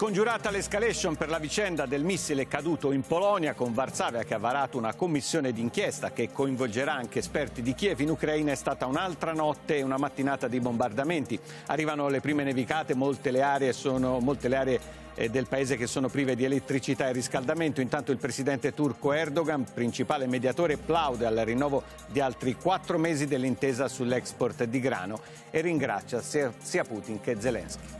Scongiurata l'escalation per la vicenda del missile caduto in Polonia con Varsavia che ha varato una commissione d'inchiesta che coinvolgerà anche esperti di Kiev in Ucraina è stata un'altra notte e una mattinata di bombardamenti. Arrivano le prime nevicate, molte le aree, sono, molte le aree eh, del paese che sono prive di elettricità e riscaldamento. Intanto il presidente turco Erdogan, principale mediatore, plaude al rinnovo di altri quattro mesi dell'intesa sull'export di grano e ringrazia sia Putin che Zelensky.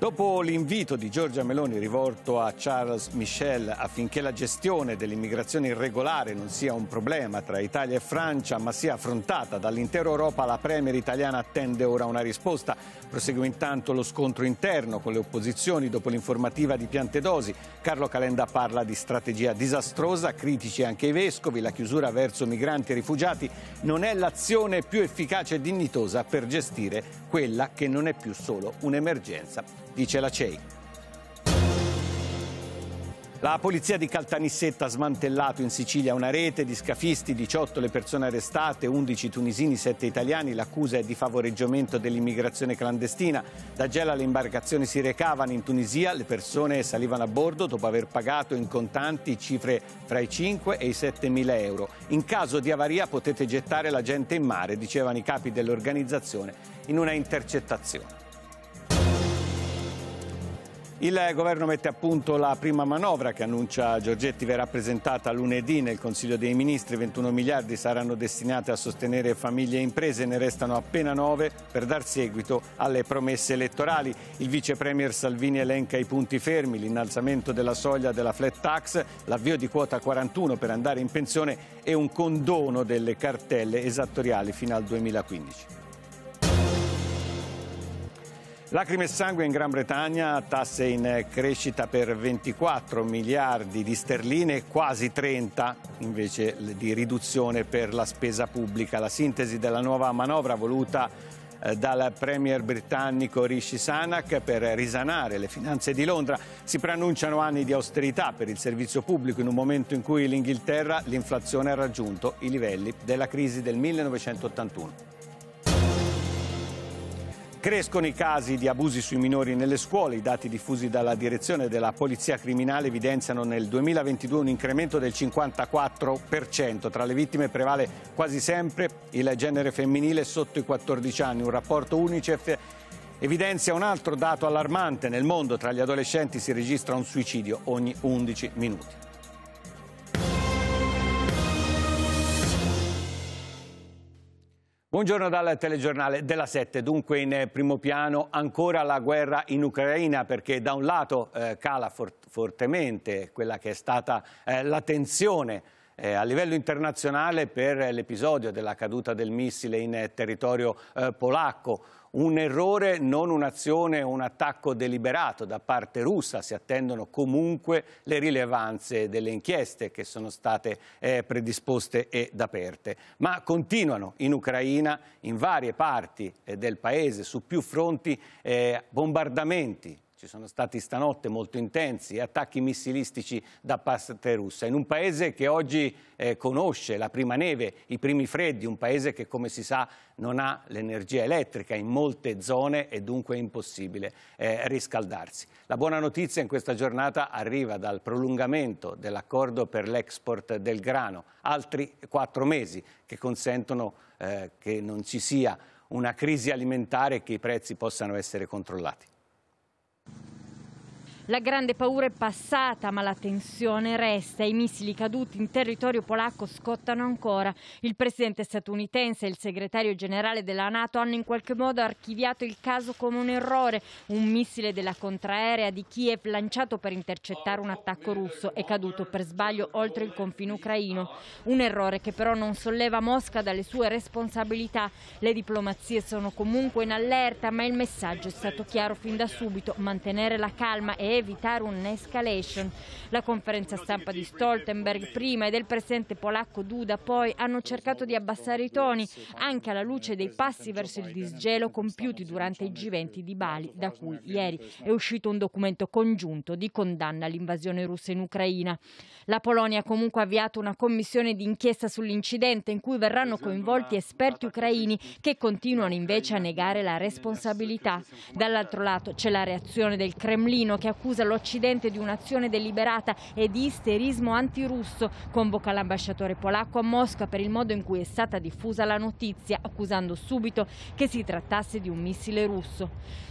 Dopo l'invito di Giorgia Meloni rivolto a Charles Michel affinché la gestione dell'immigrazione irregolare non sia un problema tra Italia e Francia, ma sia affrontata dall'intera Europa, la premier italiana attende ora una risposta. Prosegue intanto lo scontro interno con le opposizioni dopo l'informativa di Piantedosi. Carlo Calenda parla di strategia disastrosa, critici anche i vescovi, la chiusura verso migranti e rifugiati non è l'azione più efficace e dignitosa per gestire quella che non è più solo un'emergenza dice la CEI. La polizia di Caltanissetta ha smantellato in Sicilia una rete di scafisti, 18 le persone arrestate, 11 tunisini, 7 italiani. L'accusa è di favoreggiamento dell'immigrazione clandestina. Da Gela le imbarcazioni si recavano in Tunisia, le persone salivano a bordo dopo aver pagato in contanti cifre fra i 5 e i 7 mila euro. In caso di avaria potete gettare la gente in mare, dicevano i capi dell'organizzazione in una intercettazione. Il governo mette a punto la prima manovra che annuncia Giorgetti verrà presentata lunedì nel Consiglio dei Ministri. 21 miliardi saranno destinati a sostenere famiglie e imprese, ne restano appena 9 per dar seguito alle promesse elettorali. Il vice premier Salvini elenca i punti fermi, l'innalzamento della soglia della flat tax, l'avvio di quota 41 per andare in pensione e un condono delle cartelle esattoriali fino al 2015. Lacrime e sangue in Gran Bretagna, tasse in crescita per 24 miliardi di sterline quasi 30 invece di riduzione per la spesa pubblica. La sintesi della nuova manovra voluta eh, dal premier britannico Rishi Sanak per risanare le finanze di Londra. Si preannunciano anni di austerità per il servizio pubblico in un momento in cui in l'inflazione ha raggiunto i livelli della crisi del 1981. Crescono i casi di abusi sui minori nelle scuole. I dati diffusi dalla direzione della Polizia Criminale evidenziano nel 2022 un incremento del 54%. Tra le vittime prevale quasi sempre il genere femminile sotto i 14 anni. Un rapporto UNICEF evidenzia un altro dato allarmante. Nel mondo tra gli adolescenti si registra un suicidio ogni 11 minuti. Buongiorno dal telegiornale della Sette. Dunque in primo piano ancora la guerra in Ucraina perché da un lato eh, cala for fortemente quella che è stata eh, la tensione eh, a livello internazionale per l'episodio della caduta del missile in territorio eh, polacco un errore, non un'azione, un attacco deliberato da parte russa. Si attendono comunque le rilevanze delle inchieste che sono state eh, predisposte ed aperte. Ma continuano in Ucraina, in varie parti eh, del paese, su più fronti, eh, bombardamenti ci sono stati stanotte molto intensi attacchi missilistici da parte russa in un paese che oggi eh, conosce la prima neve, i primi freddi, un paese che come si sa non ha l'energia elettrica in molte zone e dunque è impossibile eh, riscaldarsi. La buona notizia in questa giornata arriva dal prolungamento dell'accordo per l'export del grano, altri quattro mesi che consentono eh, che non ci sia una crisi alimentare e che i prezzi possano essere controllati. La grande paura è passata, ma la tensione resta. I missili caduti in territorio polacco scottano ancora. Il presidente statunitense e il segretario generale della Nato hanno in qualche modo archiviato il caso come un errore. Un missile della contraerea di Kiev lanciato per intercettare un attacco russo è caduto per sbaglio oltre il confine ucraino. Un errore che però non solleva Mosca dalle sue responsabilità. Le diplomazie sono comunque in allerta, ma il messaggio è stato chiaro fin da subito. Mantenere la calma e evitare un'escalation. La conferenza stampa di Stoltenberg prima e del presidente polacco Duda poi hanno cercato di abbassare i toni anche alla luce dei passi verso il disgelo compiuti durante i G20 di Bali, da cui ieri è uscito un documento congiunto di condanna all'invasione russa in Ucraina. La Polonia ha comunque avviato una commissione d'inchiesta sull'incidente in cui verranno coinvolti esperti ucraini che continuano invece a negare la responsabilità. Dall'altro lato c'è la reazione del Cremlino che ha accusa l'Occidente di un'azione deliberata e di isterismo antirusso, convoca l'ambasciatore polacco a Mosca per il modo in cui è stata diffusa la notizia, accusando subito che si trattasse di un missile russo.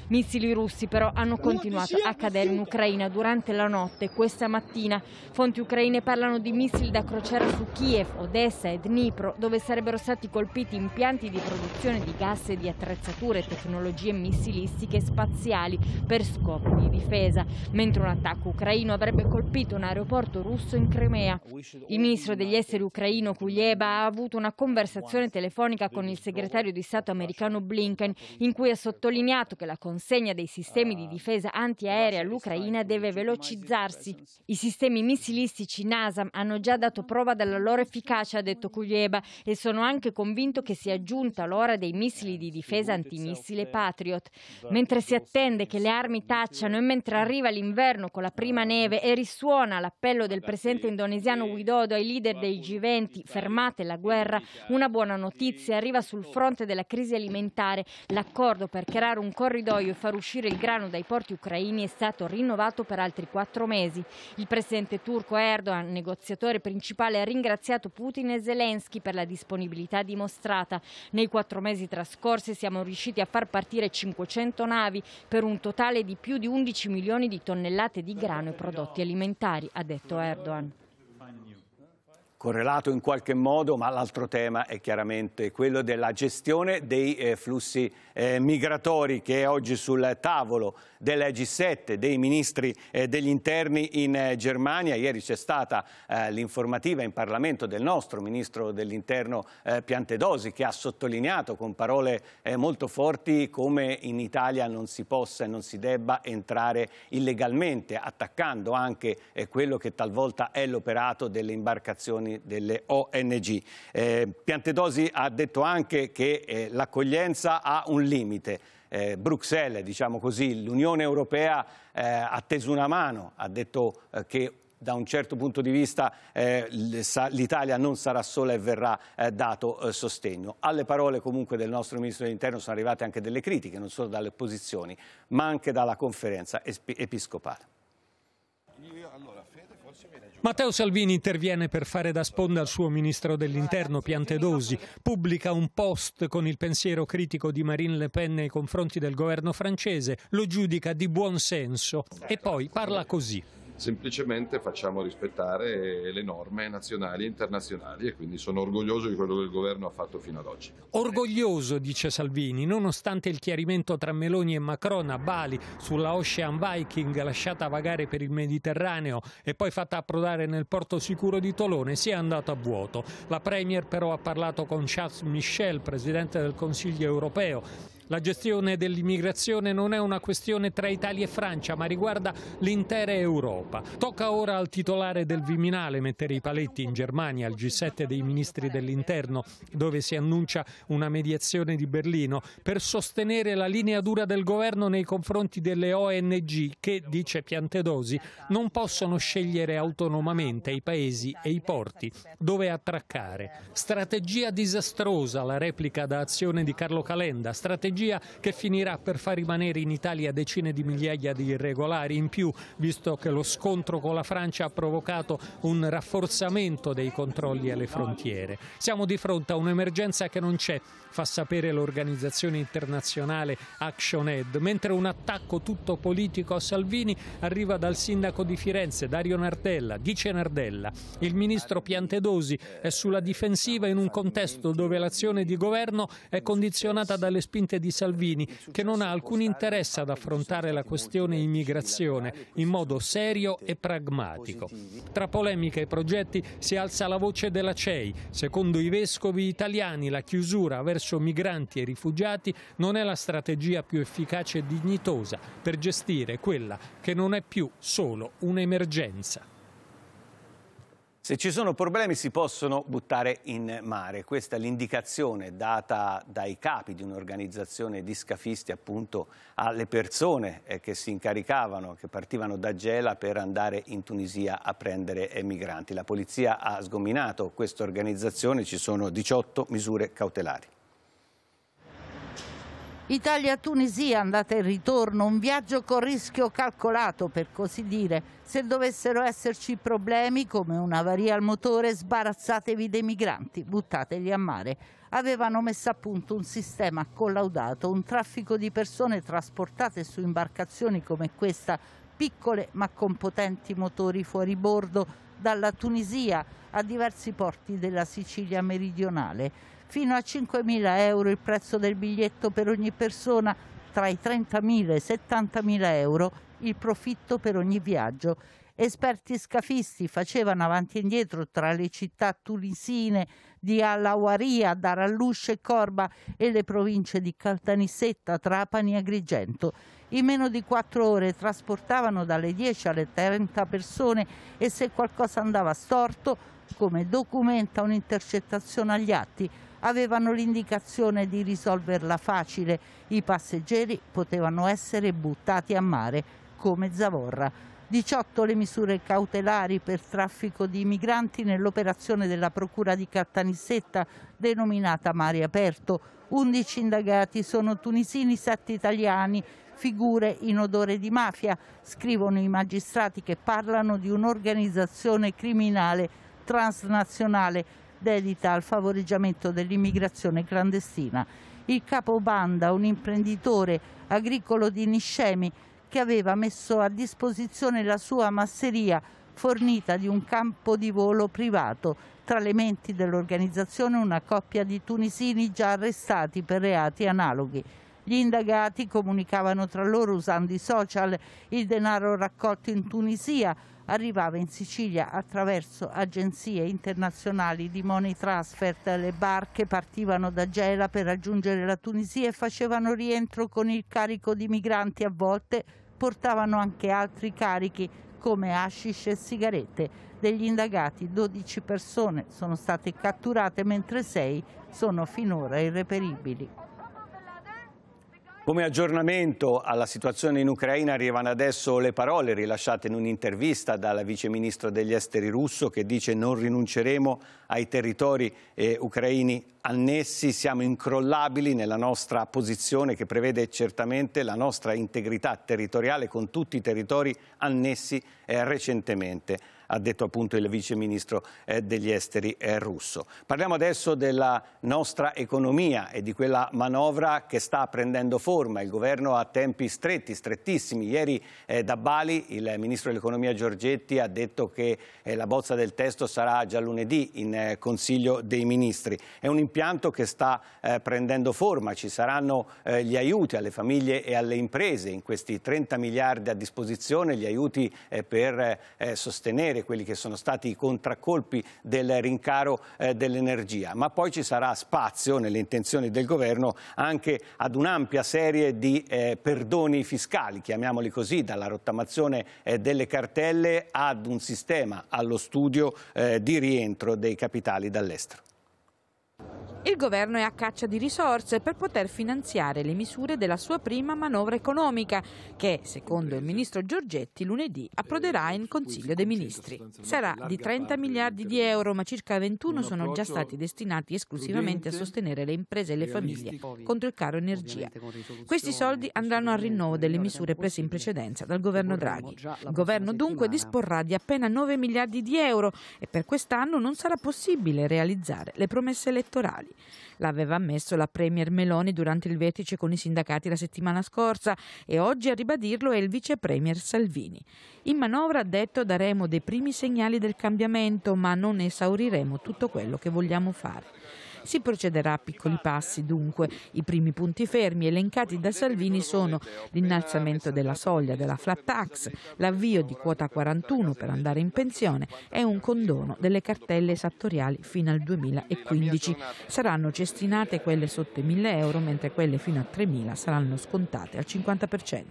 Missili russi però hanno continuato a cadere in Ucraina durante la notte questa mattina. Fonti ucraine parlano di missili da crociera su Kiev, Odessa e Dnipro, dove sarebbero stati colpiti impianti di produzione di gas e di attrezzature e tecnologie missilistiche e spaziali per scopi di difesa, mentre un attacco ucraino avrebbe colpito un aeroporto russo in Crimea. Il ministro degli esteri ucraino Kuleba ha avuto una conversazione telefonica con il segretario di Stato americano Blinken, in cui ha sottolineato che la conservazione consegna dei sistemi di ah, difesa antiaerea all'Ucraina deve velocizzarsi. I sistemi missilistici NASAM hanno già dato prova della loro efficacia, ha detto Kuglieba, e sono anche convinto che sia giunta l'ora dei missili eh, di difesa antimissile Patriot. Mentre si attende che le armi tacciano e mentre arriva l'inverno con la prima ah, neve e risuona l'appello del presidente indonesiano Widodo ai leader dei G20 fermate la guerra, una buona notizia arriva sul fronte della crisi alimentare, l'accordo per creare un corridoio e far uscire il grano dai porti ucraini è stato rinnovato per altri quattro mesi. Il presidente turco Erdogan, negoziatore principale, ha ringraziato Putin e Zelensky per la disponibilità dimostrata. Nei quattro mesi trascorsi siamo riusciti a far partire 500 navi per un totale di più di 11 milioni di tonnellate di grano e prodotti alimentari, ha detto Erdogan correlato in qualche modo, ma l'altro tema è chiaramente quello della gestione dei eh, flussi eh, migratori che è oggi sul tavolo del G7, dei ministri eh, degli interni in eh, Germania. Ieri c'è stata eh, l'informativa in Parlamento del nostro ministro dell'interno eh, Piantedosi che ha sottolineato con parole molto forti come in Italia non si possa e non si debba entrare illegalmente, attaccando anche quello che talvolta è l'operato delle imbarcazioni organizzazioni, delle ONG. Eh, Piantedosi ha detto anche che eh, l'accoglienza ha un limite. Eh, Bruxelles, diciamo così, l'Unione Europea eh, ha teso una mano, ha detto eh, che da un certo punto di vista eh, l'Italia non sarà sola e verrà eh, dato eh, sostegno. Alle parole comunque del nostro Ministro dell'Interno sono arrivate anche delle critiche, non solo dalle opposizioni, ma anche dalla conferenza episcopale. Matteo Salvini interviene per fare da sponda al suo ministro dell'interno Piantedosi, pubblica un post con il pensiero critico di Marine Le Pen nei confronti del governo francese, lo giudica di buon senso e poi parla così semplicemente facciamo rispettare le norme nazionali e internazionali e quindi sono orgoglioso di quello che il governo ha fatto fino ad oggi. Orgoglioso, dice Salvini, nonostante il chiarimento tra Meloni e Macron a Bali sulla Ocean Viking lasciata vagare per il Mediterraneo e poi fatta approdare nel porto sicuro di Tolone, si è andato a vuoto. La Premier però ha parlato con Charles Michel, Presidente del Consiglio europeo, la gestione dell'immigrazione non è una questione tra Italia e Francia, ma riguarda l'intera Europa. Tocca ora al titolare del Viminale mettere i paletti in Germania al G7 dei ministri dell'interno, dove si annuncia una mediazione di Berlino, per sostenere la linea dura del governo nei confronti delle ONG che, dice Piantedosi, non possono scegliere autonomamente i paesi e i porti dove attraccare. Strategia disastrosa, la replica da azione di Carlo Calenda, strategia strategia che finirà per far rimanere in Italia decine di migliaia di irregolari in più, visto che lo scontro con la Francia ha provocato un rafforzamento dei controlli alle frontiere. Siamo di fronte a un'emergenza che non c'è, fa sapere l'organizzazione internazionale Action Aid, mentre un attacco tutto politico a Salvini arriva dal sindaco di Firenze, Dario Nardella, dice Nardella. Il ministro Piantedosi è sulla difensiva in un contesto dove l'azione di governo è condizionata dalle spinte di di Salvini, che non ha alcun interesse ad affrontare la questione immigrazione in modo serio e pragmatico. Tra polemiche e progetti si alza la voce della CEI. Secondo i vescovi italiani la chiusura verso migranti e rifugiati non è la strategia più efficace e dignitosa per gestire quella che non è più solo un'emergenza. Se ci sono problemi si possono buttare in mare, questa è l'indicazione data dai capi di un'organizzazione di scafisti appunto alle persone eh, che si incaricavano, che partivano da Gela per andare in Tunisia a prendere migranti. La polizia ha sgominato questa organizzazione, ci sono 18 misure cautelari. Italia-Tunisia andata e ritorno, un viaggio con rischio calcolato per così dire. Se dovessero esserci problemi come un'avaria al motore, sbarazzatevi dei migranti, buttateli a mare. Avevano messo a punto un sistema collaudato, un traffico di persone trasportate su imbarcazioni come questa, piccole ma con potenti motori fuori bordo, dalla Tunisia a diversi porti della Sicilia meridionale fino a 5.000 euro il prezzo del biglietto per ogni persona, tra i 30.000 e i 70.000 euro il profitto per ogni viaggio. Esperti scafisti facevano avanti e indietro tra le città tunisine di Alawaria, Darallusce e Corba e le province di Caltanissetta, Trapani e Agrigento. In meno di quattro ore trasportavano dalle 10 alle 30 persone e se qualcosa andava storto, come documenta un'intercettazione agli atti, avevano l'indicazione di risolverla facile. I passeggeri potevano essere buttati a mare, come Zavorra. 18 le misure cautelari per traffico di migranti nell'operazione della Procura di Cattanissetta, denominata Mare Aperto. 11 indagati sono tunisini, 7 italiani, figure in odore di mafia, scrivono i magistrati che parlano di un'organizzazione criminale transnazionale dedita al favoreggiamento dell'immigrazione clandestina. Il capo Banda, un imprenditore agricolo di Niscemi, che aveva messo a disposizione la sua masseria fornita di un campo di volo privato. Tra le menti dell'organizzazione una coppia di tunisini già arrestati per reati analoghi. Gli indagati comunicavano tra loro usando i social il denaro raccolto in Tunisia arrivava in Sicilia attraverso agenzie internazionali di money transfer. Le barche partivano da Gela per raggiungere la Tunisia e facevano rientro con il carico di migranti a volte portavano anche altri carichi come hashish e sigarette. Degli indagati 12 persone sono state catturate mentre 6 sono finora irreperibili. Come aggiornamento alla situazione in Ucraina arrivano adesso le parole rilasciate in un'intervista dalla viceministro degli esteri russo che dice non rinunceremo ai territori eh, ucraini annessi, siamo incrollabili nella nostra posizione che prevede certamente la nostra integrità territoriale con tutti i territori annessi eh, recentemente ha detto appunto il vice ministro eh, degli esteri eh, russo. Parliamo adesso della nostra economia e di quella manovra che sta prendendo forma. Il governo ha tempi stretti, strettissimi. Ieri eh, da Bali il ministro dell'economia Giorgetti ha detto che la bozza del testo sarà già lunedì in Consiglio dei Ministri. È un impianto che sta prendendo forma, ci saranno gli aiuti alle famiglie e alle imprese in questi 30 miliardi a disposizione, gli aiuti per sostenere vedere quelli che sono stati i contraccolpi del rincaro eh, dell'energia, ma poi ci sarà spazio nelle intenzioni del governo anche ad un'ampia serie di eh, perdoni fiscali, chiamiamoli così, dalla rottamazione eh, delle cartelle ad un sistema allo studio eh, di rientro dei capitali dall'estero. Il governo è a caccia di risorse per poter finanziare le misure della sua prima manovra economica che, secondo il ministro Giorgetti, lunedì approderà in Consiglio dei Ministri. Sarà di 30 miliardi di euro, ma circa 21 sono già stati destinati esclusivamente a sostenere le imprese e le famiglie contro il caro energia. Questi soldi andranno al rinnovo delle misure prese in precedenza dal governo Draghi. Il governo dunque disporrà di appena 9 miliardi di euro e per quest'anno non sarà possibile realizzare le promesse elettorali locali. L'aveva ammesso la Premier Meloni durante il vertice con i sindacati la settimana scorsa e oggi a ribadirlo è il vice Premier Salvini. In manovra, ha detto, daremo dei primi segnali del cambiamento, ma non esauriremo tutto quello che vogliamo fare. Si procederà a piccoli passi dunque. I primi punti fermi elencati da Salvini sono l'innalzamento della soglia della flat tax, l'avvio di quota 41 per andare in pensione e un condono delle cartelle esattoriali fino al 2015. Saranno cestinate quelle sotto i 1.000 euro mentre quelle fino a 3.000 saranno scontate al 50%.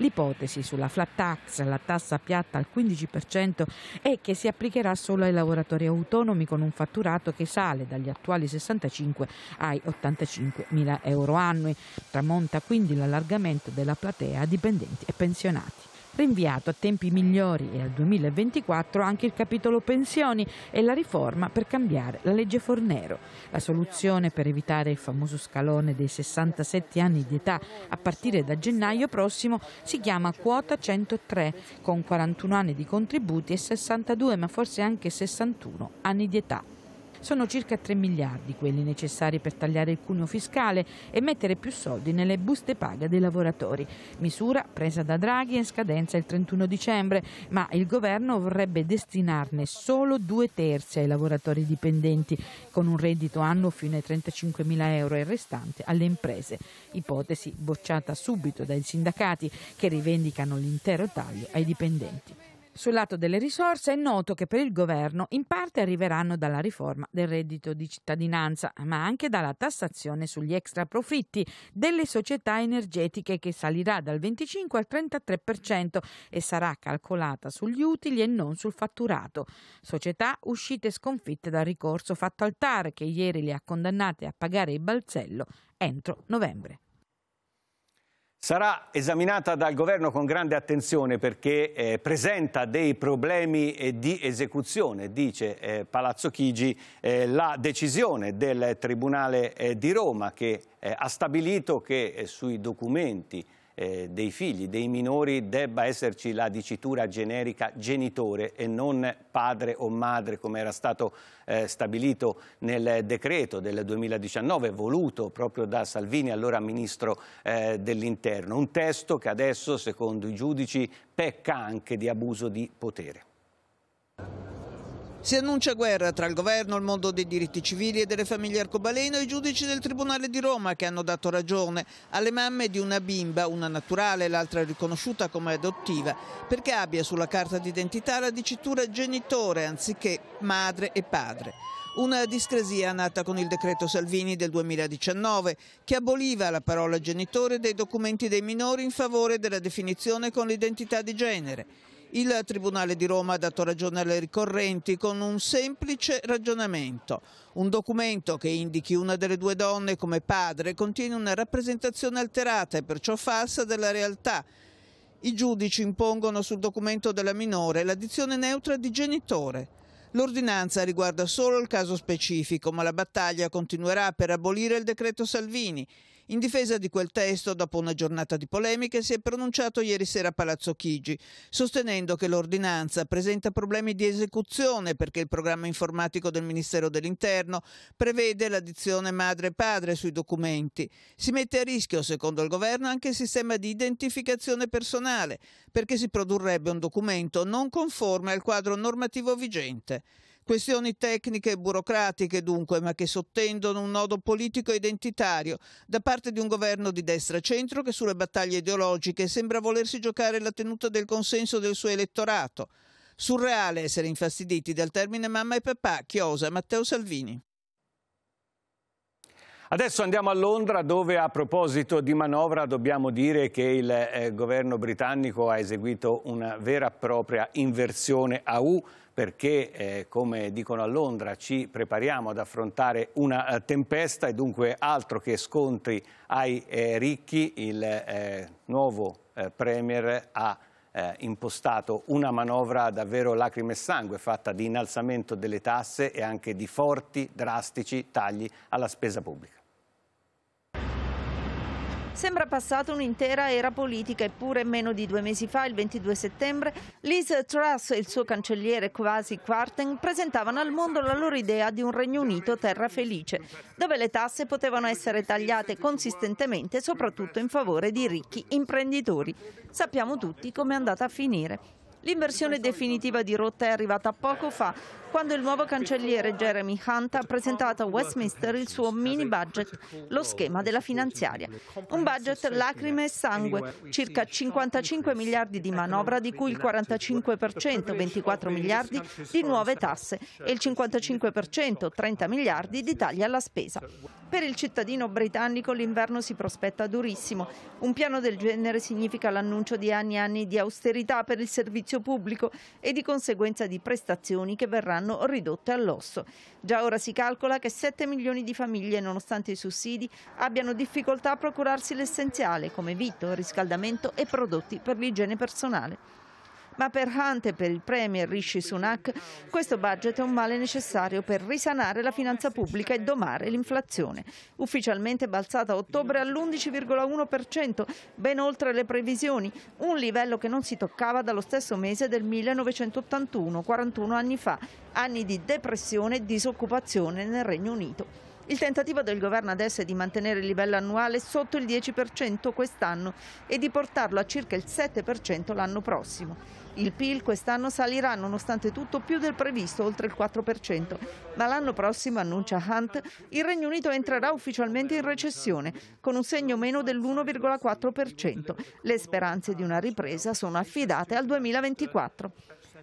L'ipotesi sulla flat tax, la tassa piatta al 15%, è che si applicherà solo ai lavoratori autonomi con un fatturato che sale dagli attuali 65 ai 85 mila euro annui. Tramonta quindi l'allargamento della platea a dipendenti e pensionati rinviato a tempi migliori e al 2024 anche il capitolo pensioni e la riforma per cambiare la legge Fornero. La soluzione per evitare il famoso scalone dei 67 anni di età a partire da gennaio prossimo si chiama quota 103 con 41 anni di contributi e 62 ma forse anche 61 anni di età. Sono circa 3 miliardi quelli necessari per tagliare il cuneo fiscale e mettere più soldi nelle buste paga dei lavoratori, misura presa da Draghi in scadenza il 31 dicembre, ma il governo vorrebbe destinarne solo due terzi ai lavoratori dipendenti, con un reddito annuo fino ai 35 mila euro e il restante alle imprese, ipotesi bocciata subito dai sindacati che rivendicano l'intero taglio ai dipendenti. Sul lato delle risorse è noto che per il governo in parte arriveranno dalla riforma del reddito di cittadinanza, ma anche dalla tassazione sugli extra profitti delle società energetiche che salirà dal 25 al 33% e sarà calcolata sugli utili e non sul fatturato. Società uscite sconfitte dal ricorso fatto al TAR che ieri le ha condannate a pagare il balzello entro novembre. Sarà esaminata dal governo con grande attenzione perché eh, presenta dei problemi eh, di esecuzione, dice eh, Palazzo Chigi, eh, la decisione del Tribunale eh, di Roma che eh, ha stabilito che sui documenti eh, dei figli, dei minori, debba esserci la dicitura generica genitore e non padre o madre come era stato eh, stabilito nel decreto del 2019 voluto proprio da Salvini, allora ministro eh, dell'interno. Un testo che adesso secondo i giudici pecca anche di abuso di potere. Si annuncia guerra tra il governo, il mondo dei diritti civili e delle famiglie arcobaleno e i giudici del Tribunale di Roma che hanno dato ragione alle mamme di una bimba, una naturale e l'altra riconosciuta come adottiva, perché abbia sulla carta d'identità la dicitura genitore anziché madre e padre. Una discresia nata con il decreto Salvini del 2019 che aboliva la parola genitore dai documenti dei minori in favore della definizione con l'identità di genere. Il Tribunale di Roma ha dato ragione alle ricorrenti con un semplice ragionamento. Un documento che indichi una delle due donne come padre contiene una rappresentazione alterata e perciò falsa della realtà. I giudici impongono sul documento della minore l'addizione neutra di genitore. L'ordinanza riguarda solo il caso specifico, ma la battaglia continuerà per abolire il decreto Salvini. In difesa di quel testo, dopo una giornata di polemiche, si è pronunciato ieri sera a Palazzo Chigi, sostenendo che l'ordinanza presenta problemi di esecuzione perché il programma informatico del Ministero dell'Interno prevede l'addizione madre padre sui documenti. Si mette a rischio, secondo il governo, anche il sistema di identificazione personale, perché si produrrebbe un documento non conforme al quadro normativo vigente. Questioni tecniche e burocratiche dunque, ma che sottendono un nodo politico identitario da parte di un governo di destra-centro che sulle battaglie ideologiche sembra volersi giocare la tenuta del consenso del suo elettorato. Surreale essere infastiditi dal termine mamma e papà, chiosa Matteo Salvini. Adesso andiamo a Londra dove a proposito di manovra dobbiamo dire che il eh, governo britannico ha eseguito una vera e propria inversione a U perché eh, come dicono a Londra ci prepariamo ad affrontare una eh, tempesta e dunque altro che scontri ai eh, ricchi il eh, nuovo eh, Premier ha eh, impostato una manovra davvero lacrime e sangue fatta di innalzamento delle tasse e anche di forti drastici tagli alla spesa pubblica. Sembra passata un'intera era politica, eppure meno di due mesi fa, il 22 settembre, Liz Truss e il suo cancelliere Kwasi Kwarteng presentavano al mondo la loro idea di un Regno Unito terra felice, dove le tasse potevano essere tagliate consistentemente, soprattutto in favore di ricchi imprenditori. Sappiamo tutti come è andata a finire. L'inversione definitiva di rotta è arrivata poco fa, quando il nuovo cancelliere Jeremy Hunt ha presentato a Westminster il suo mini budget, lo schema della finanziaria. Un budget lacrime e sangue, circa 55 miliardi di manovra, di cui il 45%, 24 miliardi, di nuove tasse e il 55%, 30 miliardi, di tagli alla spesa. Per il cittadino britannico l'inverno si prospetta durissimo. Un piano del genere significa l'annuncio di anni e anni di austerità per il servizio pubblico e di conseguenza di prestazioni che verranno saranno ridotte all'osso. Già ora si calcola che 7 milioni di famiglie, nonostante i sussidi, abbiano difficoltà a procurarsi l'essenziale come vitto, riscaldamento e prodotti per l'igiene personale ma per Hunt e per il Premier Rishi Sunak questo budget è un male necessario per risanare la finanza pubblica e domare l'inflazione, ufficialmente balzata a ottobre all'11,1%, ben oltre le previsioni, un livello che non si toccava dallo stesso mese del 1981, 41 anni fa, anni di depressione e disoccupazione nel Regno Unito. Il tentativo del governo adesso è di mantenere il livello annuale sotto il 10% quest'anno e di portarlo a circa il 7% l'anno prossimo. Il PIL quest'anno salirà nonostante tutto più del previsto, oltre il 4%, ma l'anno prossimo, annuncia Hunt, il Regno Unito entrerà ufficialmente in recessione, con un segno meno dell'1,4%. Le speranze di una ripresa sono affidate al 2024.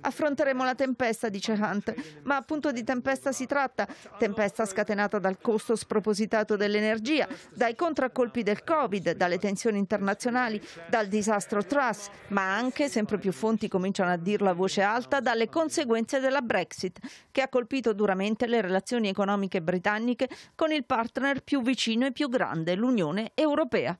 Affronteremo la tempesta, dice Hunt, ma appunto di tempesta si tratta, tempesta scatenata dal costo spropositato dell'energia, dai contraccolpi del Covid, dalle tensioni internazionali, dal disastro Truss, ma anche, sempre più fonti cominciano a dirlo a voce alta, dalle conseguenze della Brexit, che ha colpito duramente le relazioni economiche britanniche con il partner più vicino e più grande, l'Unione Europea.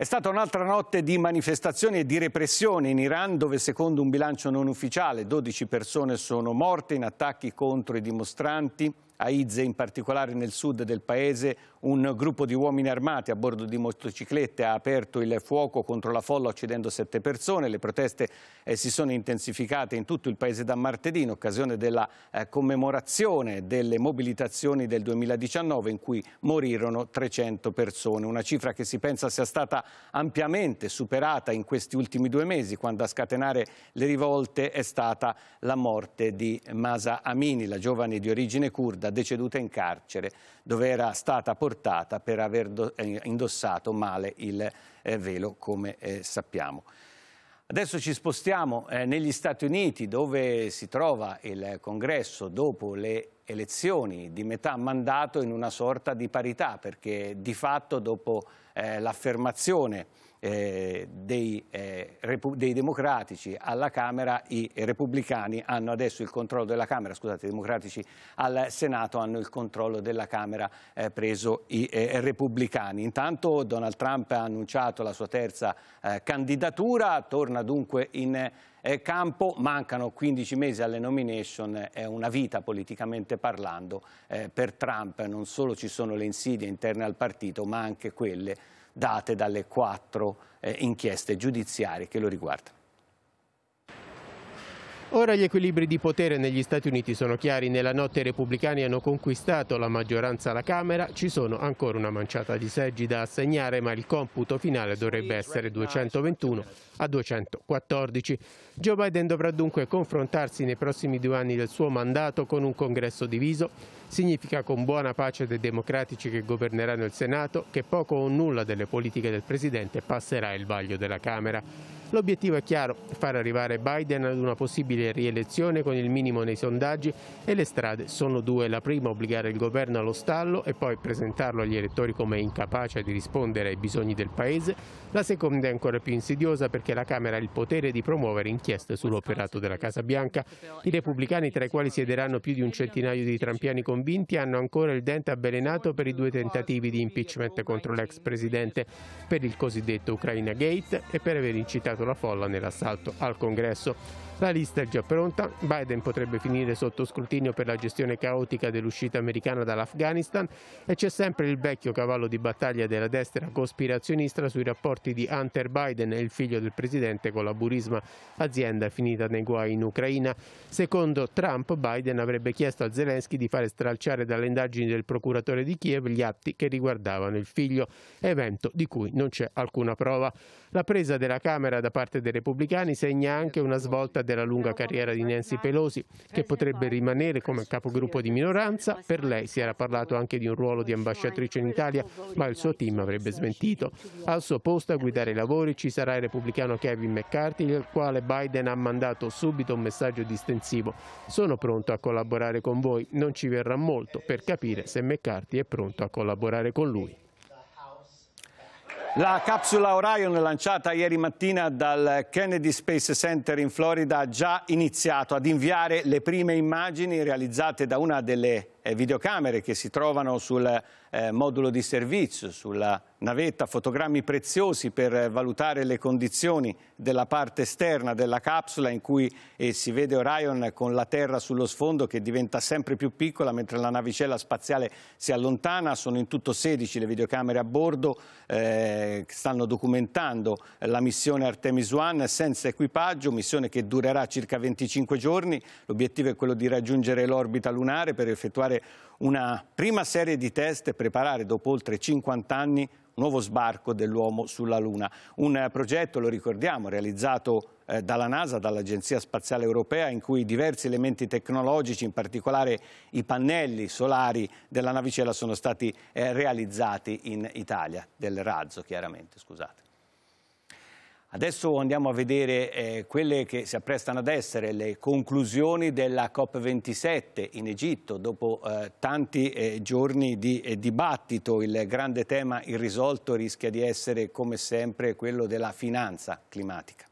È stata un'altra notte di manifestazioni e di repressione in Iran dove secondo un bilancio non ufficiale 12 persone sono morte in attacchi contro i dimostranti. A Izze, in particolare nel sud del paese, un gruppo di uomini armati a bordo di motociclette ha aperto il fuoco contro la folla uccidendo sette persone. Le proteste eh, si sono intensificate in tutto il paese da martedì in occasione della eh, commemorazione delle mobilitazioni del 2019 in cui morirono 300 persone. Una cifra che si pensa sia stata ampiamente superata in questi ultimi due mesi, quando a scatenare le rivolte è stata la morte di Masa Amini, la giovane di origine curda deceduta in carcere, dove era stata portata per aver eh, indossato male il eh, velo, come eh, sappiamo. Adesso ci spostiamo negli Stati Uniti dove si trova il congresso dopo le elezioni di metà mandato in una sorta di parità perché di fatto dopo eh, l'affermazione eh, dei, eh, dei, democratici alla Camera, i repubblicani hanno adesso il controllo della Camera, scusate, i democratici al Senato hanno il controllo della Camera eh, preso i eh, repubblicani. Intanto Donald Trump ha annunciato la sua terza eh, candidatura, torna dunque in eh, campo, mancano 15 mesi alle nomination, è una vita politicamente parlando eh, per Trump, non solo ci sono le insidie interne al partito ma anche quelle date dalle quattro eh, inchieste giudiziarie che lo riguardano. Ora gli equilibri di potere negli Stati Uniti sono chiari, nella notte i repubblicani hanno conquistato la maggioranza alla Camera, ci sono ancora una manciata di seggi da assegnare ma il computo finale dovrebbe essere 221 a 214. Joe Biden dovrà dunque confrontarsi nei prossimi due anni del suo mandato con un congresso diviso, significa con buona pace dei democratici che governeranno il Senato che poco o nulla delle politiche del Presidente passerà il vaglio della Camera. L'obiettivo è chiaro, far arrivare Biden ad una possibile rielezione con il minimo nei sondaggi e le strade sono due. La prima obbligare il governo allo stallo e poi presentarlo agli elettori come incapace di rispondere ai bisogni del Paese. La seconda è ancora più insidiosa perché la Camera ha il potere di promuovere inchieste sull'operato della Casa Bianca. I repubblicani, tra i quali siederanno più di un centinaio di trampiani convinti, hanno ancora il dente avvelenato per i due tentativi di impeachment contro l'ex presidente, per il cosiddetto Ucraina Gate e per aver incitato accompagnato la folla nell'assalto al congresso. La lista è già pronta, Biden potrebbe finire sotto scrutinio per la gestione caotica dell'uscita americana dall'Afghanistan e c'è sempre il vecchio cavallo di battaglia della destra cospirazionista sui rapporti di Hunter Biden e il figlio del presidente con la Burisma, azienda finita nei guai in Ucraina. Secondo Trump, Biden avrebbe chiesto a Zelensky di fare stralciare dalle indagini del procuratore di Kiev gli atti che riguardavano il figlio, evento di cui non c'è alcuna prova. La presa della Camera da parte dei repubblicani segna anche una svolta della lunga carriera di Nancy Pelosi, che potrebbe rimanere come capogruppo di minoranza. Per lei si era parlato anche di un ruolo di ambasciatrice in Italia, ma il suo team avrebbe smentito. Al suo posto a guidare i lavori ci sarà il repubblicano Kevin McCarthy, al quale Biden ha mandato subito un messaggio distensivo. Sono pronto a collaborare con voi, non ci verrà molto per capire se McCarthy è pronto a collaborare con lui. La capsula Orion lanciata ieri mattina dal Kennedy Space Center in Florida ha già iniziato ad inviare le prime immagini realizzate da una delle eh, videocamere che si trovano sul eh, modulo di servizio, sulla navetta, fotogrammi preziosi per valutare le condizioni della parte esterna della capsula in cui eh, si vede Orion con la Terra sullo sfondo che diventa sempre più piccola mentre la navicella spaziale si allontana. Sono in tutto 16 le videocamere a bordo che stanno documentando la missione Artemis 1 senza equipaggio, missione che durerà circa 25 giorni. L'obiettivo è quello di raggiungere l'orbita lunare per effettuare una prima serie di test e preparare dopo oltre 50 anni un nuovo sbarco dell'uomo sulla Luna. Un eh, progetto, lo ricordiamo, realizzato eh, dalla NASA, dall'Agenzia Spaziale Europea, in cui diversi elementi tecnologici, in particolare i pannelli solari della navicella, sono stati eh, realizzati in Italia, del razzo chiaramente, scusate. Adesso andiamo a vedere eh, quelle che si apprestano ad essere le conclusioni della COP27 in Egitto. Dopo eh, tanti eh, giorni di eh, dibattito il grande tema irrisolto rischia di essere come sempre quello della finanza climatica.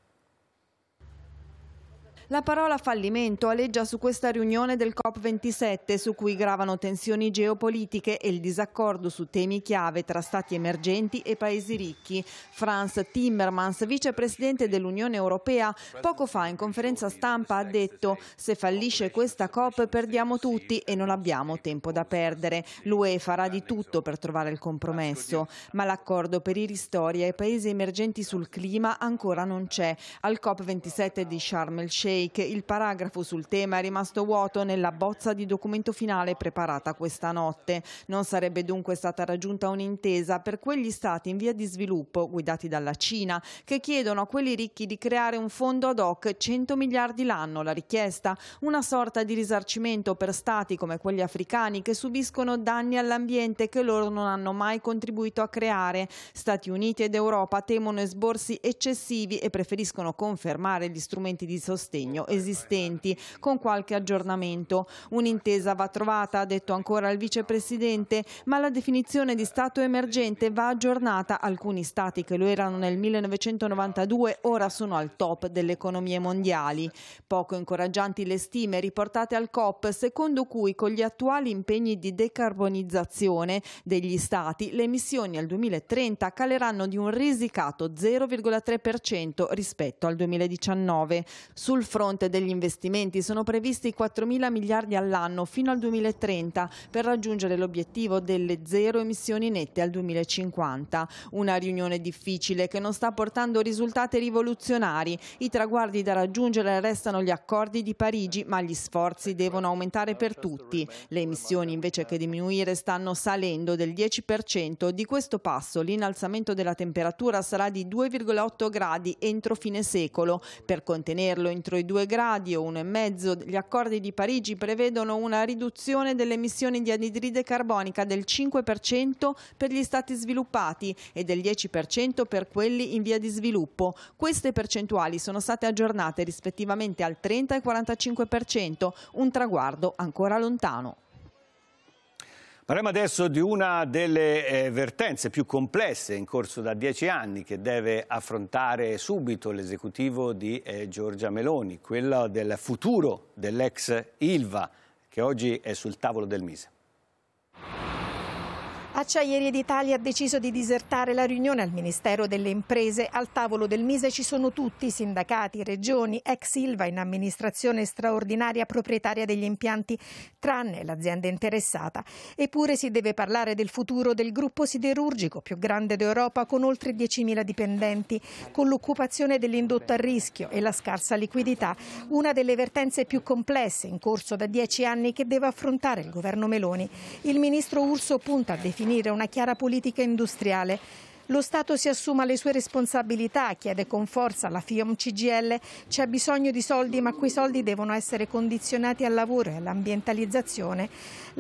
La parola fallimento aleggia su questa riunione del COP27 su cui gravano tensioni geopolitiche e il disaccordo su temi chiave tra stati emergenti e paesi ricchi. Franz Timmermans, vicepresidente dell'Unione Europea, poco fa in conferenza stampa ha detto se fallisce questa COP perdiamo tutti e non abbiamo tempo da perdere. L'UE farà di tutto per trovare il compromesso, ma l'accordo per i ristori ai paesi emergenti sul clima ancora non c'è. Al COP27 di Sharm el Sheikh fake, il paragrafo sul tema è rimasto vuoto nella bozza di documento finale preparata questa notte. Non sarebbe dunque stata raggiunta un'intesa per quegli stati in via di sviluppo, guidati dalla Cina, che chiedono a quelli ricchi di creare un fondo ad hoc 100 miliardi l'anno, la richiesta, una sorta di risarcimento per stati come quelli africani che subiscono danni all'ambiente che loro non hanno mai contribuito a creare. Stati Uniti ed Europa temono esborsi eccessivi e preferiscono confermare gli strumenti di sostegno sostegno esistenti, con qualche aggiornamento. Un'intesa va trovata, ha detto ancora il vicepresidente, ma la definizione di stato emergente va aggiornata. Alcuni stati che lo erano nel 1992 ora sono al top delle economie mondiali. Poco incoraggianti le stime riportate al COP, secondo cui con gli attuali impegni di decarbonizzazione degli stati le emissioni al 2030 caleranno di un risicato 0,3% rispetto al 2019. Sul fronte degli investimenti sono previsti 4 mila miliardi all'anno fino al 2030 per raggiungere l'obiettivo delle zero emissioni nette al 2050. Una riunione difficile che non sta portando risultati rivoluzionari. I traguardi da raggiungere restano gli accordi di Parigi, ma gli sforzi devono aumentare per tutti. Le emissioni invece che diminuire stanno salendo del 10%. Di questo passo l'innalzamento della temperatura sarà di 2,8 gradi entro fine secolo. Per contenerlo entro i 2 gradi o 1,5, gli accordi di Parigi prevedono una riduzione delle emissioni di anidride carbonica del 5% per gli stati sviluppati e del 10% per quelli in via di sviluppo. Queste percentuali sono state aggiornate rispettivamente al 30 e 45%, un traguardo ancora lontano. Parliamo adesso di una delle eh, vertenze più complesse in corso da dieci anni che deve affrontare subito l'esecutivo di eh, Giorgia Meloni, quella del futuro dell'ex Ilva che oggi è sul tavolo del Mise. Acciaierie d'Italia ha deciso di disertare la riunione al Ministero delle Imprese. Al tavolo del Mise ci sono tutti, sindacati, regioni, ex Silva in amministrazione straordinaria proprietaria degli impianti, tranne l'azienda interessata. Eppure si deve parlare del futuro del gruppo siderurgico più grande d'Europa con oltre 10.000 dipendenti, con l'occupazione dell'indotto a rischio e la scarsa liquidità, una delle vertenze più complesse in corso da dieci anni che deve affrontare il governo Meloni. Il ministro Urso punta a definire definire una chiara politica industriale lo Stato si assuma le sue responsabilità, chiede con forza la FIOM CGL. C'è bisogno di soldi, ma quei soldi devono essere condizionati al lavoro e all'ambientalizzazione.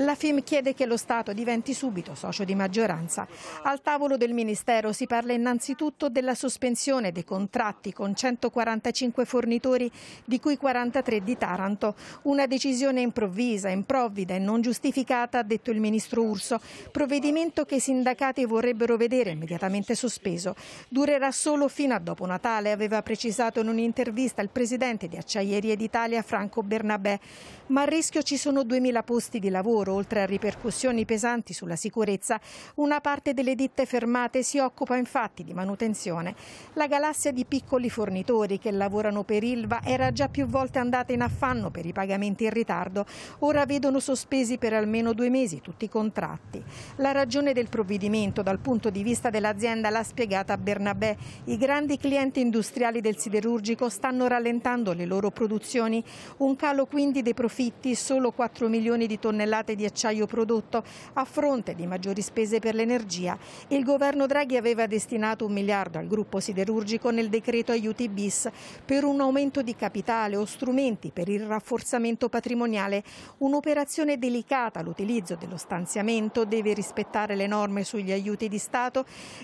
La FIM chiede che lo Stato diventi subito socio di maggioranza. Al tavolo del Ministero si parla innanzitutto della sospensione dei contratti con 145 fornitori, di cui 43 di Taranto. Una decisione improvvisa, improvvida e non giustificata, ha detto il ministro Urso. Provvedimento che i sindacati vorrebbero vedere immediatamente definitivamente sospeso. Durerà solo fino a dopo Natale, aveva precisato in un'intervista il presidente di Acciaierie d'Italia Franco Bernabé. Ma a rischio ci sono 2.000 posti di lavoro, oltre a ripercussioni pesanti sulla sicurezza. Una parte delle ditte fermate si occupa infatti di manutenzione. La galassia di piccoli fornitori che lavorano per Ilva era già più volte andata in affanno per i pagamenti in ritardo. Ora vedono sospesi per almeno due mesi tutti i contratti. La ragione del provvedimento dal punto di vista dell'azienda l'azienda l'ha spiegata a Bernabé. I grandi clienti industriali del siderurgico stanno rallentando le loro produzioni. Un calo quindi dei profitti, solo 4 milioni di tonnellate di acciaio prodotto, a fronte di maggiori spese per l'energia. Il governo Draghi aveva destinato un miliardo al gruppo siderurgico nel decreto aiuti bis per un aumento di capitale o strumenti per il rafforzamento patrimoniale. Un'operazione delicata, l'utilizzo dello stanziamento deve rispettare le norme sugli aiuti di Stato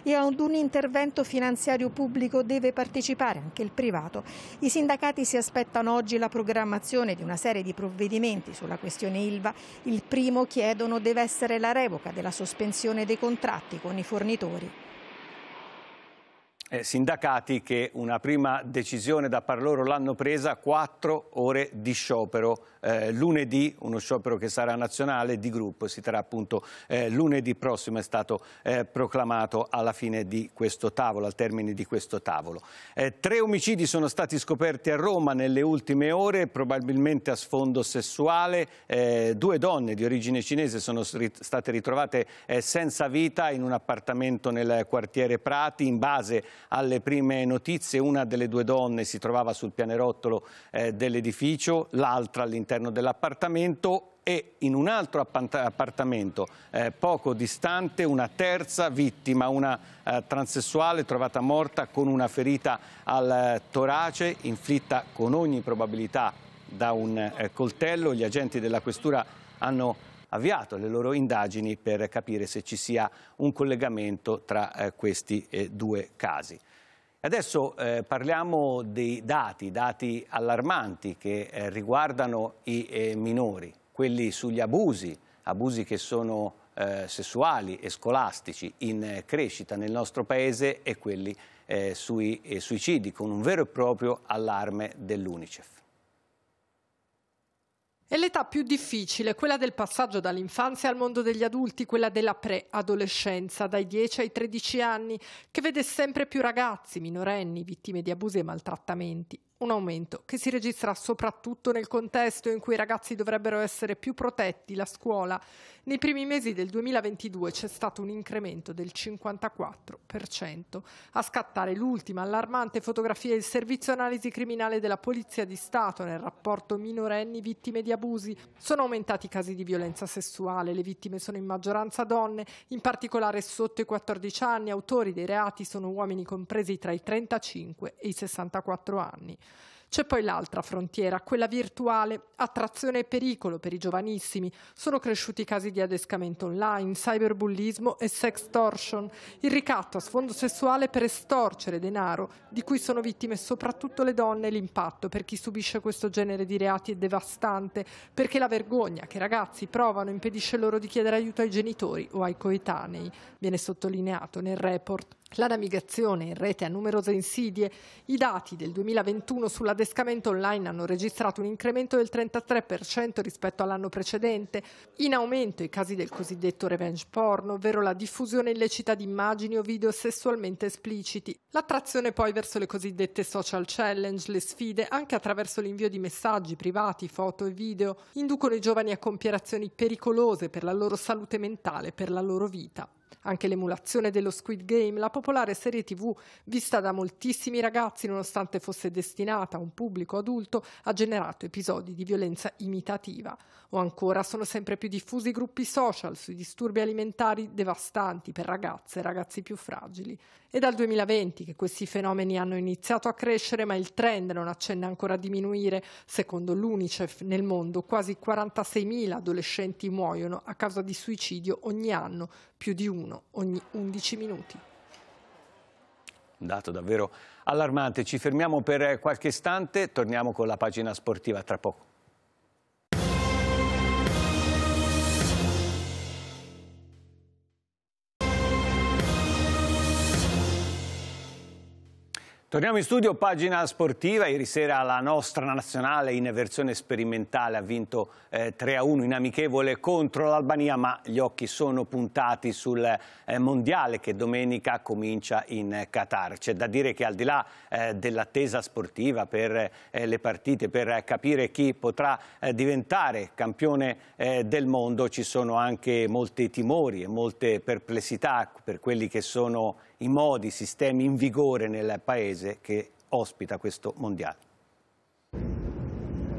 e che ad un intervento finanziario pubblico deve partecipare anche il privato. I sindacati si aspettano oggi la programmazione di una serie di provvedimenti sulla questione ILVA. Il primo chiedono deve essere la revoca della sospensione dei contratti con i fornitori. Eh, sindacati che una prima decisione da par loro l'hanno presa, quattro ore di sciopero eh, lunedì, uno sciopero che sarà nazionale di gruppo, si terrà appunto eh, lunedì prossimo, è stato eh, proclamato alla fine di questo tavolo, al termine di questo tavolo. Eh, tre omicidi sono stati scoperti a Roma nelle ultime ore, probabilmente a sfondo sessuale, eh, due donne di origine cinese sono state ritrovate eh, senza vita in un appartamento nel quartiere Prati, in base alle prime notizie una delle due donne si trovava sul pianerottolo dell'edificio, l'altra all'interno all'interno dell'appartamento e in un altro appartamento eh, poco distante una terza vittima, una eh, transessuale trovata morta con una ferita al eh, torace inflitta con ogni probabilità da un eh, coltello. Gli agenti della questura hanno avviato le loro indagini per capire se ci sia un collegamento tra eh, questi eh, due casi. Adesso eh, parliamo dei dati, dati allarmanti che eh, riguardano i eh, minori, quelli sugli abusi, abusi che sono eh, sessuali e scolastici in eh, crescita nel nostro paese e quelli eh, sui suicidi, con un vero e proprio allarme dell'Unicef. È l'età più difficile, quella del passaggio dall'infanzia al mondo degli adulti, quella della preadolescenza, dai 10 ai 13 anni, che vede sempre più ragazzi, minorenni, vittime di abusi e maltrattamenti, un aumento che si registra soprattutto nel contesto in cui i ragazzi dovrebbero essere più protetti, la scuola. Nei primi mesi del 2022 c'è stato un incremento del 54%. A scattare l'ultima allarmante fotografia è il servizio analisi criminale della Polizia di Stato nel rapporto minorenni vittime di abusi. Sono aumentati i casi di violenza sessuale, le vittime sono in maggioranza donne, in particolare sotto i 14 anni, autori dei reati sono uomini compresi tra i 35 e i 64 anni. C'è poi l'altra frontiera, quella virtuale, attrazione e pericolo per i giovanissimi. Sono cresciuti i casi di adescamento online, cyberbullismo e sextortion, il ricatto a sfondo sessuale per estorcere denaro, di cui sono vittime soprattutto le donne e l'impatto per chi subisce questo genere di reati è devastante, perché la vergogna che i ragazzi provano impedisce loro di chiedere aiuto ai genitori o ai coetanei, viene sottolineato nel report. La navigazione in rete ha numerose insidie. I dati del 2021 sull'adescamento online hanno registrato un incremento del 33% rispetto all'anno precedente. In aumento i casi del cosiddetto revenge porn, ovvero la diffusione illecita di immagini o video sessualmente espliciti. L'attrazione poi verso le cosiddette social challenge, le sfide, anche attraverso l'invio di messaggi privati, foto e video, inducono i giovani a compiere azioni pericolose per la loro salute mentale, per la loro vita. Anche l'emulazione dello Squid Game, la popolare serie TV vista da moltissimi ragazzi nonostante fosse destinata a un pubblico adulto, ha generato episodi di violenza imitativa. O ancora sono sempre più diffusi gruppi social sui disturbi alimentari devastanti per ragazze e ragazzi più fragili. È dal 2020 che questi fenomeni hanno iniziato a crescere, ma il trend non accenna ancora a diminuire. Secondo l'UNICEF nel mondo quasi 46.000 adolescenti muoiono a causa di suicidio ogni anno, più di uno ogni 11 minuti. Un dato davvero allarmante. Ci fermiamo per qualche istante, torniamo con la pagina sportiva tra poco. Torniamo in studio, pagina sportiva. Ieri sera la nostra nazionale in versione sperimentale ha vinto eh, 3-1 in amichevole contro l'Albania, ma gli occhi sono puntati sul eh, mondiale che domenica comincia in eh, Qatar. C'è da dire che al di là eh, dell'attesa sportiva per eh, le partite, per capire chi potrà eh, diventare campione del mondo, ci sono anche molti timori e molte perplessità per quelli che sono i modi, i sistemi in vigore nel paese che ospita questo mondiale.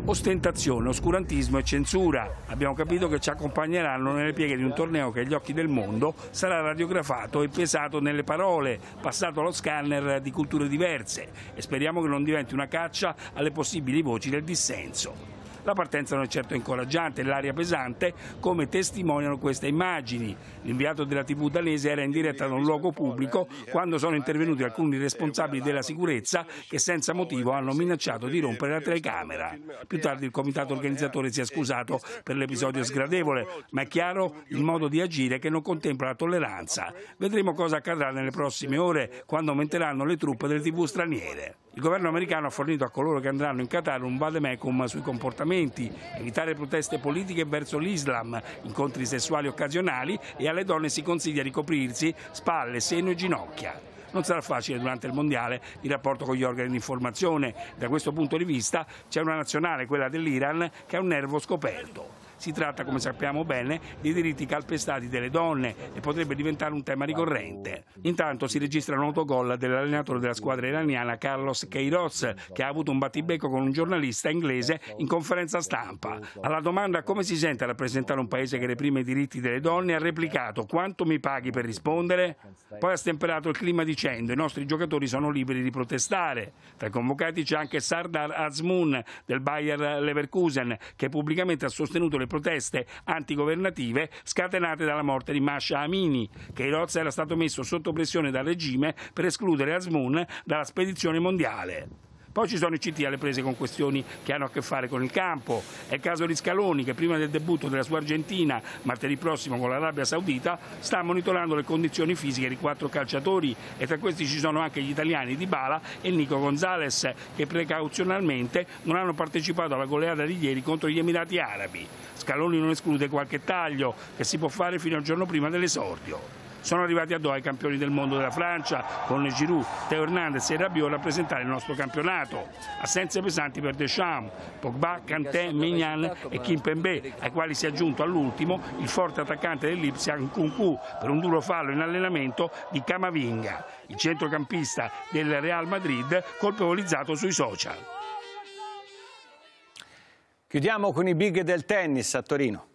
Ostentazione, oscurantismo e censura. Abbiamo capito che ci accompagneranno nelle pieghe di un torneo che agli occhi del mondo sarà radiografato e pesato nelle parole, passato allo scanner di culture diverse e speriamo che non diventi una caccia alle possibili voci del dissenso. La partenza non è certo incoraggiante, l'aria pesante, come testimoniano queste immagini. L'inviato della TV danese era in diretta da un luogo pubblico quando sono intervenuti alcuni responsabili della sicurezza che senza motivo hanno minacciato di rompere la telecamera. Più tardi il comitato organizzatore si è scusato per l'episodio sgradevole, ma è chiaro il modo di agire che non contempla la tolleranza. Vedremo cosa accadrà nelle prossime ore quando aumenteranno le truppe delle TV straniere. Il governo americano ha fornito a coloro che andranno in Qatar un vademecum sui comportamenti movimenti, evitare proteste politiche verso l'Islam, incontri sessuali occasionali e alle donne si consiglia di coprirsi spalle, seno e ginocchia. Non sarà facile durante il Mondiale il rapporto con gli organi di informazione. Da questo punto di vista c'è una nazionale, quella dell'Iran, che ha un nervo scoperto si tratta, come sappiamo bene, di diritti calpestati delle donne e potrebbe diventare un tema ricorrente. Intanto si registra un autogol dell'allenatore della squadra iraniana Carlos Queiroz, che ha avuto un battibecco con un giornalista inglese in conferenza stampa. Alla domanda come si sente a rappresentare un paese che reprime i diritti delle donne, ha replicato quanto mi paghi per rispondere? Poi ha stemperato il clima dicendo i nostri giocatori sono liberi di protestare. Tra i convocati c'è anche Sardar Azmoun del Bayer Leverkusen, che pubblicamente ha sostenuto le proteste antigovernative scatenate dalla morte di Masha Amini. Queiroz era stato messo sotto pressione dal regime per escludere Asmoon dalla spedizione mondiale. Poi ci sono i CT alle prese con questioni che hanno a che fare con il campo. È il caso di Scaloni che prima del debutto della sua Argentina, martedì prossimo con l'Arabia Saudita, sta monitorando le condizioni fisiche di quattro calciatori e tra questi ci sono anche gli italiani Di Bala e Nico Gonzales che precauzionalmente non hanno partecipato alla goleata di ieri contro gli Emirati Arabi. Scaloni non esclude qualche taglio che si può fare fino al giorno prima dell'esordio sono arrivati a Doha i campioni del mondo della Francia con le Giroud, Teo Hernandez e Rabiot a rappresentare il nostro campionato. Assenze pesanti per Deschamps, Pogba, Kanté, Mignan e Kimpembe, ai quali si è aggiunto all'ultimo il forte attaccante dell'Ipsia Nkunku per un duro fallo in allenamento di Camavinga, il centrocampista del Real Madrid colpevolizzato sui social. Chiudiamo con i big del tennis a Torino.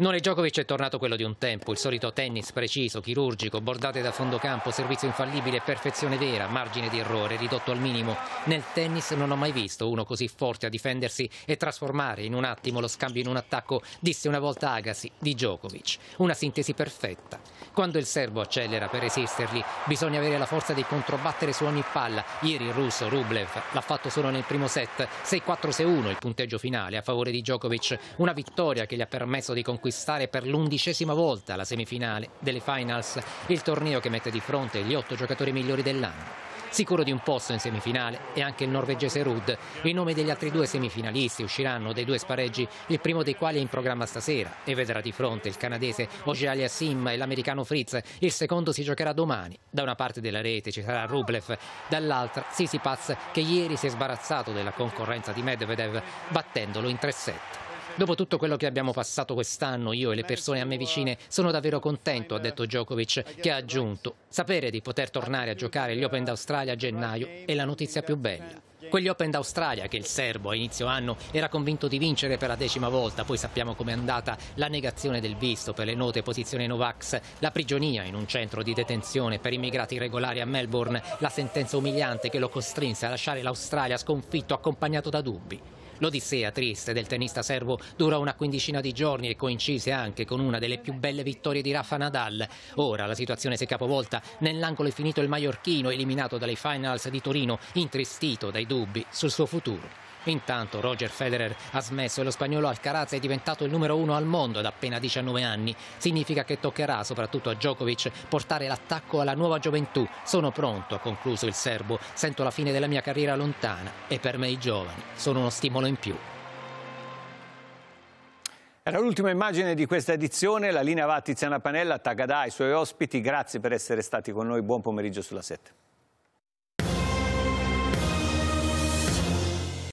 Nole Djokovic è tornato quello di un tempo, il solito tennis preciso, chirurgico, bordate da fondo campo, servizio infallibile, perfezione vera, margine di errore ridotto al minimo. Nel tennis non ho mai visto uno così forte a difendersi e trasformare in un attimo lo scambio in un attacco, disse una volta Agassi di Djokovic. Una sintesi perfetta. Quando il serbo accelera per resisterli, bisogna avere la forza di controbattere su ogni palla. Ieri il russo Rublev l'ha fatto solo nel primo set, 6-4-6-1 il punteggio finale a favore di Djokovic, una vittoria che gli ha permesso di conquistare conquistare per l'undicesima volta la semifinale delle finals, il torneo che mette di fronte gli otto giocatori migliori dell'anno. Sicuro di un posto in semifinale è anche il norvegese Rudd. I nomi degli altri due semifinalisti usciranno dei due spareggi, il primo dei quali è in programma stasera e vedrà di fronte il canadese Ogealia Sim e l'americano Fritz. Il secondo si giocherà domani. Da una parte della rete ci sarà Rublev, dall'altra Sisi Sisipaz che ieri si è sbarazzato della concorrenza di Medvedev battendolo in tre set. Dopo tutto quello che abbiamo passato quest'anno, io e le persone a me vicine, sono davvero contento, ha detto Djokovic, che ha aggiunto, sapere di poter tornare a giocare gli Open d'Australia a gennaio è la notizia più bella. Quegli Open d'Australia che il serbo a inizio anno era convinto di vincere per la decima volta, poi sappiamo com'è andata la negazione del visto per le note posizioni Novax, la prigionia in un centro di detenzione per immigrati irregolari a Melbourne, la sentenza umiliante che lo costrinse a lasciare l'Australia sconfitto accompagnato da dubbi. L'odissea triste del tenista servo dura una quindicina di giorni e coincise anche con una delle più belle vittorie di Rafa Nadal. Ora la situazione si è capovolta, nell'angolo è finito il maiorchino eliminato dalle finals di Torino, intristito dai dubbi sul suo futuro. Intanto Roger Federer ha smesso e lo spagnolo Alcaraz è diventato il numero uno al mondo ad appena 19 anni. Significa che toccherà soprattutto a Djokovic portare l'attacco alla nuova gioventù. Sono pronto, ha concluso il serbo. Sento la fine della mia carriera lontana e per me i giovani sono uno stimolo in più. Era l'ultima immagine di questa edizione, la linea va a Tiziana Panella, Tagadà, i suoi ospiti, grazie per essere stati con noi, buon pomeriggio sulla 7.